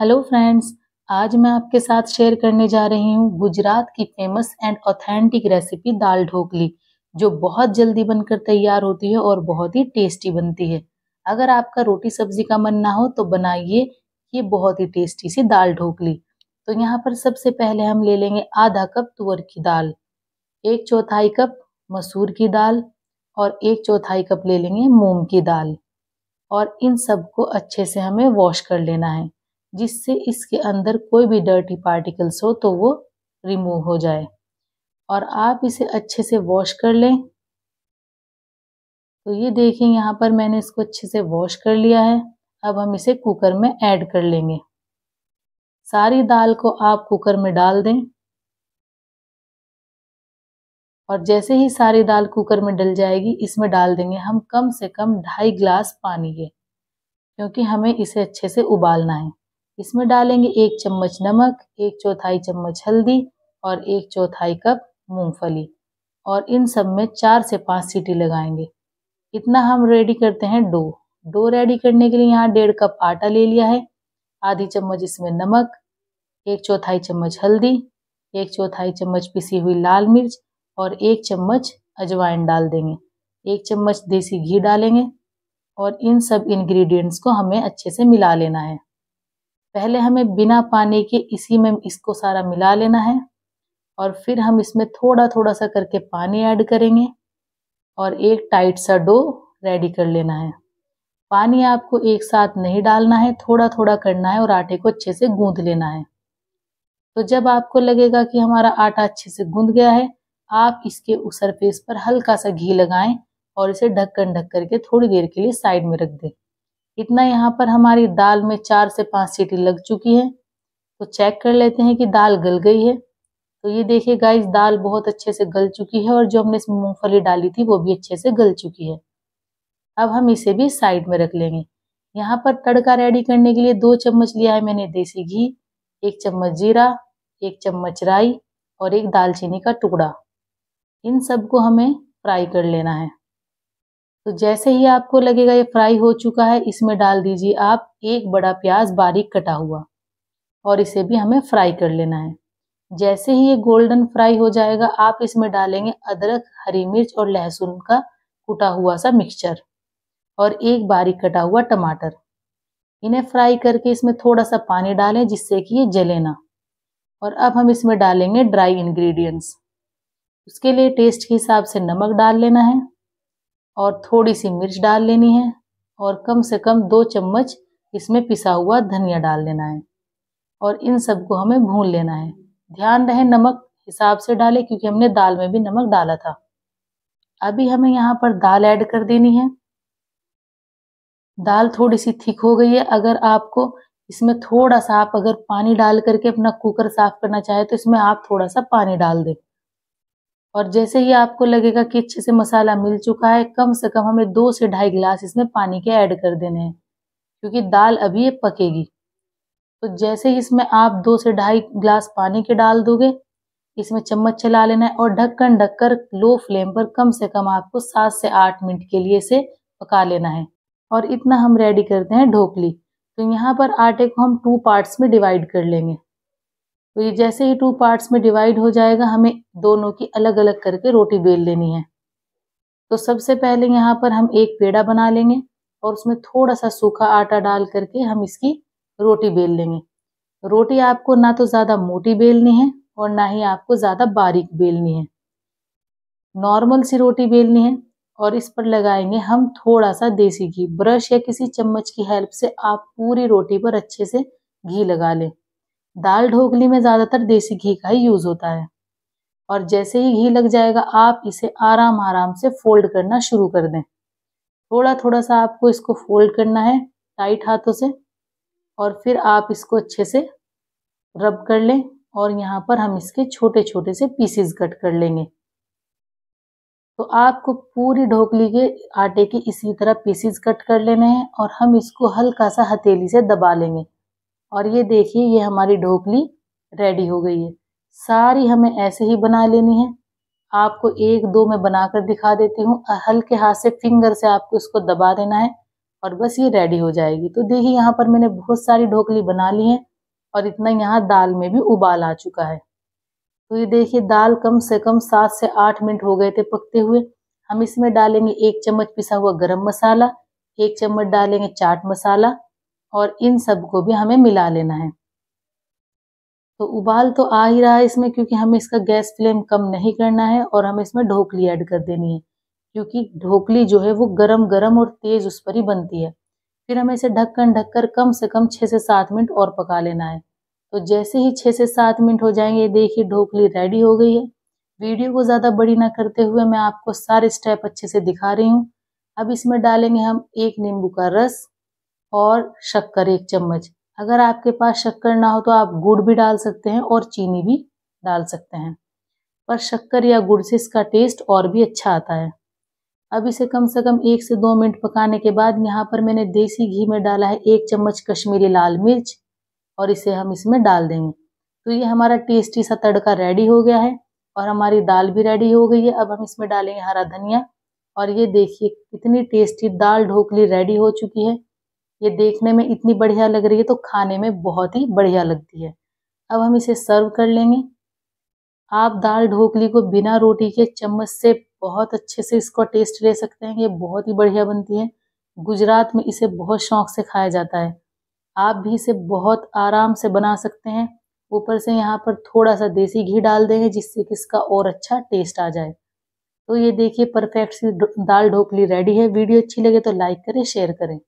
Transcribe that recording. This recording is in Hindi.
हेलो फ्रेंड्स आज मैं आपके साथ शेयर करने जा रही हूँ गुजरात की famous and authentic recipe dal dhokli जो बहुत जल्दी बनकर तैयार होती है और बहुत ही टेस्टी बनती है अगर आपका रोटी सब्जी का मन ना हो तो बनाइए ये बहुत ही टेस्टी सी दाल ढोकली तो यहाँ पर सबसे पहले हम ले लेंगे आधा कप तुअर की दाल एक चौथाई कप मसूर की दाल और एक चौथाई कप ले लेंगे मूंग की दाल और इन सबको अच्छे से हमें वॉश कर लेना है जिससे इसके अंदर कोई भी डर्टी पार्टिकल्स हो तो वो रिमूव हो जाए और आप इसे अच्छे से वॉश कर लें तो ये देखें यहाँ पर मैंने इसको अच्छे से वॉश कर लिया है अब हम इसे कुकर में ऐड कर लेंगे सारी दाल को आप कुकर में डाल दें और जैसे ही सारी दाल कुकर में डल जाएगी इसमें डाल देंगे हम कम से कम ढाई ग्लास पानी के क्योंकि हमें इसे अच्छे से उबालना है इसमें डालेंगे एक चम्मच नमक एक चौथाई चम्मच हल्दी और एक चौथाई कप मूंगफली और इन सब में चार से पाँच सीटी लगाएंगे इतना हम रेडी करते हैं डो डो रेडी करने के लिए यहाँ डेढ़ कप आटा ले लिया है आधी चम्मच इसमें नमक एक चौथाई चम्मच हल्दी एक चौथाई चम्मच पिसी हुई लाल मिर्च और एक चम्मच अजवाइन डाल देंगे एक चम्मच देसी घी डालेंगे और इन सब इंग्रेडिएंट्स को हमें अच्छे से मिला लेना है पहले हमें बिना पानी के इसी में इसको सारा मिला लेना है और फिर हम इसमें थोड़ा थोड़ा सा करके पानी ऐड करेंगे और एक टाइट सा डो रेडी कर लेना है पानी आपको एक साथ नहीं डालना है थोड़ा थोड़ा करना है और आटे को अच्छे से गूंद लेना है तो जब आपको लगेगा कि हमारा आटा अच्छे से गूंद गया है आप इसके उस सरफेस पर हल्का सा घी लगाएं और इसे ढक्कन ढक करके थोड़ी देर के लिए साइड में रख दें इतना यहाँ पर हमारी दाल में चार से पाँच सीटी लग चुकी है तो चेक कर लेते हैं कि दाल गल गई है तो ये देखिए गाइस दाल बहुत अच्छे से गल चुकी है और जो हमने इसमें मूंगफली डाली थी वो भी अच्छे से गल चुकी है अब हम इसे भी साइड में रख लेंगे यहाँ पर तड़का रेडी करने के लिए दो चम्मच लिया है मैंने देसी घी एक चम्मच जीरा एक चम्मच राई और एक दालचीनी का टुकड़ा इन सबको हमें फ्राई कर लेना है तो जैसे ही आपको लगेगा ये फ्राई हो चुका है इसमें डाल दीजिए आप एक बड़ा प्याज बारीक कटा हुआ और इसे भी हमें फ्राई कर लेना है जैसे ही ये गोल्डन फ्राई हो जाएगा आप इसमें डालेंगे अदरक हरी मिर्च और लहसुन का कुटा हुआ सा मिक्सचर और एक बारीक कटा हुआ टमाटर इन्हें फ्राई करके इसमें थोड़ा सा पानी डालें जिससे कि ये जले ना और अब हम इसमें डालेंगे ड्राई इंग्रेडिएंट्स उसके लिए टेस्ट के हिसाब से नमक डाल लेना है और थोड़ी सी मिर्च डाल लेनी है और कम से कम दो चम्मच इसमें पिसा हुआ धनिया डाल लेना है और इन सबको हमें भून लेना है ध्यान रहे नमक हिसाब से डालें क्योंकि हमने दाल में भी नमक डाला था अभी हमें यहाँ पर दाल ऐड कर देनी है दाल थोड़ी सी थिक हो गई है अगर आपको इसमें थोड़ा सा आप अगर पानी डाल करके अपना कुकर साफ करना चाहे तो इसमें आप थोड़ा सा पानी डाल दें और जैसे ही आपको लगेगा कि अच्छे से मसाला मिल चुका है कम से कम हमें दो से ढाई गिलास इसमें पानी के ऐड कर देने हैं क्योंकि दाल अभी ये पकेगी तो जैसे ही इसमें आप दो से ढाई गिलास पानी के डाल दोगे इसमें चम्मच चला लेना है और ढक्कन ढककर लो फ्लेम पर कम से कम आपको सात से आठ मिनट के लिए इसे पका लेना है और इतना हम रेडी करते हैं ढोकली तो यहाँ पर आटे को हम टू पार्ट्स में डिवाइड कर लेंगे तो ये जैसे ही टू पार्ट्स में डिवाइड हो जाएगा हमें दोनों की अलग अलग करके रोटी बेल लेनी है तो सबसे पहले यहाँ पर हम एक पेड़ा बना लेंगे और उसमें थोड़ा सा सूखा आटा डाल करके हम इसकी रोटी बेल लेंगे रोटी आपको ना तो ज़्यादा मोटी बेलनी है और ना ही आपको ज़्यादा बारीक बेलनी है नॉर्मल सी रोटी बेलनी है और इस पर लगाएंगे हम थोड़ा सा देसी घी ब्रश या किसी चम्मच की हेल्प से आप पूरी रोटी पर अच्छे से घी लगा लें दाल ढोकली में ज़्यादातर देसी घी का ही यूज़ होता है और जैसे ही घी लग जाएगा आप इसे आराम आराम से फोल्ड करना शुरू कर दें थोड़ा थोड़ा सा आपको इसको फोल्ड करना है टाइट हाथों से और फिर आप इसको अच्छे से रब कर लें और यहाँ पर हम इसके छोटे छोटे से पीसेस कट कर लेंगे तो आपको पूरी ढोकली के आटे के इसी तरह पीसेस कट कर लेने हैं और हम इसको हल्का सा हथेली से दबा लेंगे और ये देखिए ये हमारी ढोकली रेडी हो गई है सारी हमें ऐसे ही बना लेनी है आपको एक दो में बनाकर दिखा देती हूँ हल्के हाथ से फिंगर से आपको इसको दबा देना है और बस ये रेडी हो जाएगी तो देखिए यहाँ पर मैंने बहुत सारी ढोकली बना ली है और इतना यहाँ दाल में भी उबाल आ चुका है तो ये देखिए दाल कम से कम सात से आठ मिनट हो गए थे पकते हुए हम इसमें डालेंगे एक चम्मच पिसा हुआ गरम मसाला एक चम्मच डालेंगे चाट मसाला और इन सब को भी हमें मिला लेना है तो उबाल तो आ ही रहा है इसमें क्योंकि हमें इसका गैस फ्लेम कम नहीं करना है और हमें इसमें ढोकली ऐड कर देनी है क्योंकि ढोकली जो है वो गरम गरम और तेज़ उस पर ही बनती है फिर हमें इसे ढक्कन ढककर कम से कम छः से सात मिनट और पका लेना है तो जैसे ही छः से सात मिनट हो जाएंगे देखिए ढोकली रेडी हो गई है वीडियो को ज़्यादा बड़ी ना करते हुए मैं आपको सारे स्टेप अच्छे से दिखा रही हूँ अब इसमें डालेंगे हम एक नींबू का रस और शक्कर एक चम्मच अगर आपके पास शक्कर ना हो तो आप गुड़ भी डाल सकते हैं और चीनी भी डाल सकते हैं पर शक्कर या गुड़ से इसका टेस्ट और भी अच्छा आता है अब इसे कम से कम एक से दो मिनट पकाने के बाद यहाँ पर मैंने देसी घी में डाला है एक चम्मच कश्मीरी लाल मिर्च और इसे हम इसमें डाल देंगे तो ये हमारा टेस्टी सा तड़का रेडी हो गया है और हमारी दाल भी रेडी हो गई है अब हम इसमें डालेंगे हरा धनिया और ये देखिए कितनी टेस्टी दाल ढोकली रेडी हो चुकी है ये देखने में इतनी बढ़िया लग रही है तो खाने में बहुत ही बढ़िया लगती है अब हम इसे सर्व कर लेंगे आप दाल ढोकली को बिना रोटी के चम्मच से बहुत अच्छे से इसका टेस्ट ले सकते हैं ये बहुत ही बढ़िया बनती है गुजरात में इसे बहुत शौक से खाया जाता है आप भी इसे बहुत आराम से बना सकते हैं ऊपर से यहाँ पर थोड़ा सा देसी घी डाल देंगे जिससे कि इसका और अच्छा टेस्ट आ जाए तो ये देखिए परफेक्ट सी दाल ढोकली रेडी है वीडियो अच्छी लगे तो लाइक करें शेयर करें